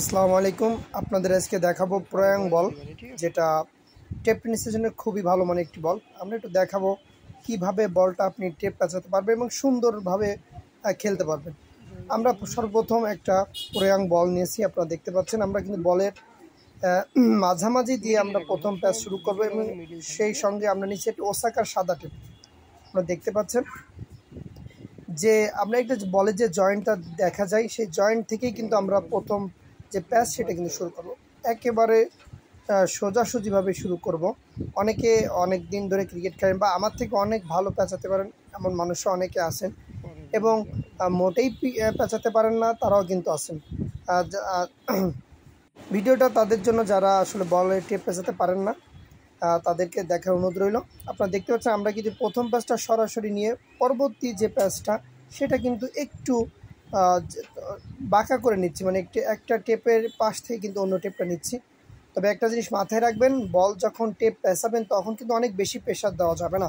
আসসালামু আলাইকুম আপনাদের আজকে দেখাবো প্রয়াং বল যেটা টেপ টেনিসের জন্য খুবই ভালো মানে একটি বল আমরা একটু দেখাবো কিভাবে বলটা আপনি টেপ কাচাতে পারবেন এবং সুন্দরভাবে খেলতে পারবেন আমরা সর্বপ্রথম একটা প্রয়াং বল নিয়েছি আপনারা দেখতে পাচ্ছেন আমরা কিন্তু বলের মাঝামাঝি দিয়ে আমরা প্রথম প্যাচ শুরু করবো এবং সেই সঙ্গে আমরা নিচে একটি ওসাকার সাদা টেপ আপনারা দেখতে পাচ্ছেন যে আমরা একটা বলে যে জয়েন্টটা দেখা যায় সেই জয়েন্ট থেকেই কিন্তু আমরা প্রথম যে প্যাচ সেটা কিন্তু শুরু করব একেবারে সোজাসুজিভাবে শুরু করব অনেকে অনেক দিন ধরে ক্রিকেট খেলেন বা আমার থেকে অনেক ভালো পেঁচাতে পারেন এমন মানুষও অনেকে আছেন এবং মোটেই প্যাচাতে পারেন না তারাও কিন্তু আছেন ভিডিওটা তাদের জন্য যারা আসলে বলে টেপ পেঁচাতে পারেন না তাদেরকে দেখার অনুরোধ রইল আপনারা দেখতে পাচ্ছেন আমরা কিন্তু প্রথম প্যাচটা সরাসরি নিয়ে পরবর্তী যে প্যাচটা সেটা কিন্তু একটু বাঁকা করে নিচ্ছি মানে একটি একটা টেপের পাশ থেকে কিন্তু অন্য টেপটা নিচ্ছি তবে একটা জিনিস মাথায় রাখবেন বল যখন টেপ পেঁচাবেন তখন কিন্তু অনেক বেশি প্রেশার দেওয়া যাবে না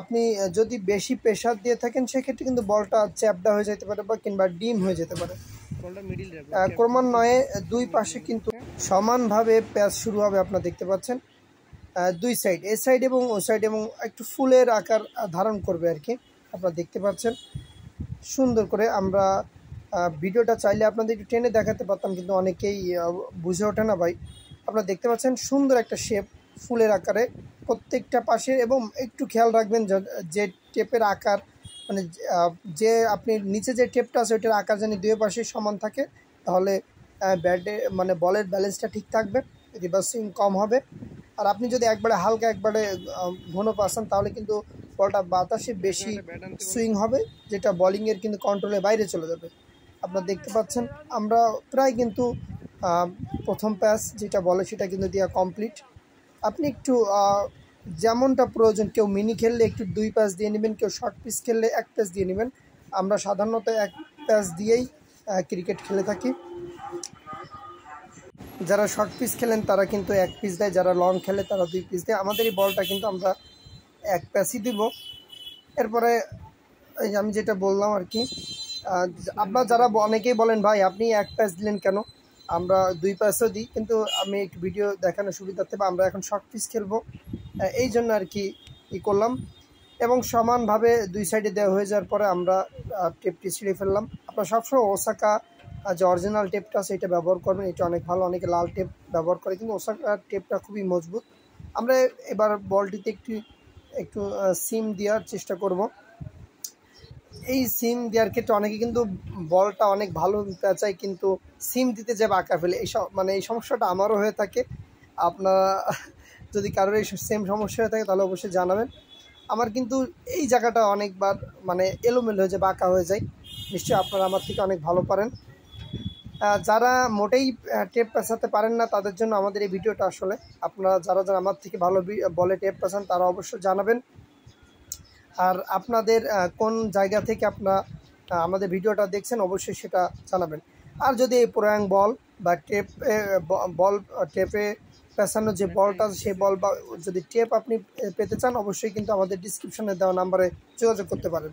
আপনি যদি বেশি প্রেশার দিয়ে থাকেন সেক্ষেত্রে কিন্তু বলটা চ্যাপডা হয়ে যেতে পারে বা কিংবা ডিম হয়ে যেতে পারে ক্রমান্বয়ে দুই পাশে কিন্তু সমানভাবে প্যাঁচ শুরু হবে আপনারা দেখতে পাচ্ছেন দুই সাইড এ সাইড এবং ও সাইড এবং একটু ফুলের আকার ধারণ করবে আর কি আপনারা দেখতে পাচ্ছেন সুন্দর করে আমরা ভিডিওটা চাইলে আপনাদের একটু টেনে দেখাতে পারতাম কিন্তু অনেকেই বুঝে ওঠে না ভাই আপনারা দেখতে পাচ্ছেন সুন্দর একটা শেপ ফুলের আকারে প্রত্যেকটা পাশের এবং একটু খেয়াল রাখবেন যে টেপের আকার মানে যে আপনি নিচে যে টেপটা আছে ওইটার আকার যেন দুয়ে পাশে সমান থাকে তাহলে ব্যাটে মানে বলের ব্যালেন্সটা ঠিক থাকবে রিভার্সিং কম হবে আর আপনি যদি একবারে হালকা একবারে ঘন পাসান তাহলে কিন্তু বলটা বাতাসে বেশি সুইং হবে যেটা বলিংয়ের কিন্তু কন্ট্রোলে বাইরে চলে যাবে আপনারা দেখতে পাচ্ছেন আমরা প্রায় কিন্তু প্রথম প্যাস যেটা বলে সেটা কিন্তু দেওয়া কমপ্লিট আপনি একটু যেমনটা প্রয়োজন কেউ মিনি খেললে একটু দুই প্যাস দিয়ে নেবেন কেউ শর্ট পিস খেললে এক প্যাস দিয়ে নেবেন আমরা সাধারণত এক প্যাস দিয়েই ক্রিকেট খেলে থাকি যারা শর্ট পিস খেলেন তারা কিন্তু এক পিস দেয় যারা লং খেলে তারা দুই পিস দেয় আমাদের এই বলটা কিন্তু আমরা এক প্যাসি দিব এরপরে এই আমি যেটা বললাম আর কি আপনার যারা অনেকেই বলেন ভাই আপনি এক প্যাস দিলেন কেন আমরা দুই প্যাসও দিই কিন্তু আমি একটু ভিডিও দেখানোর সুবিধার্থে বা আমরা এখন শর্ট পিস খেলবো এই জন্য আর কি ই করলাম এবং সমানভাবে দুই সাইডে দেওয়া হয়ে যাওয়ার পরে আমরা টেপটি ছিঁড়ে ফেললাম আপনার সবসময় ওসাকা যে অরিজিনাল টেপটা সেটা ব্যবহার করবেন এটা অনেক ভালো অনেকে লাল টেপ ব্যবহার করে কিন্তু ওসাকার টেপটা খুবই মজবুত আমরা এবার বলটিতে একটি একটু সিম দেওয়ার চেষ্টা করব এই সিম দেওয়ার ক্ষেত্রে অনেকে কিন্তু বলটা অনেক ভালো চায় কিন্তু সিম দিতে যাবে আঁকা ফেলে এই মানে এই সমস্যাটা আমারও হয়ে থাকে আপনারা যদি কারোর এই সেম সমস্যা হয়ে থাকে তাহলে অবশ্যই জানাবেন আমার কিন্তু এই জায়গাটা অনেকবার মানে এলোমেলো হয়ে যায় বাঁকা হয়ে যায় নিশ্চয়ই আপনারা আমার থেকে অনেক ভালো পারেন যারা মোটেই টেপ পেঁচাতে পারেন না তাদের জন্য আমাদের এই ভিডিওটা আসলে আপনারা যারা যারা আমার থেকে ভালো বলে টেপ পেছান তারা অবশ্যই জানাবেন আর আপনাদের কোন জায়গা থেকে আপনারা আমাদের ভিডিওটা দেখছেন অবশ্যই সেটা জানাবেন আর যদি এই প্রয়াং বল বা টেপ বল টেপে পেছানো যে বলটা সেই বল বা যদি টেপ আপনি পেতে চান অবশ্যই কিন্তু আমাদের ডিসক্রিপশানে দেওয়া নাম্বারে যোগাযোগ করতে পারেন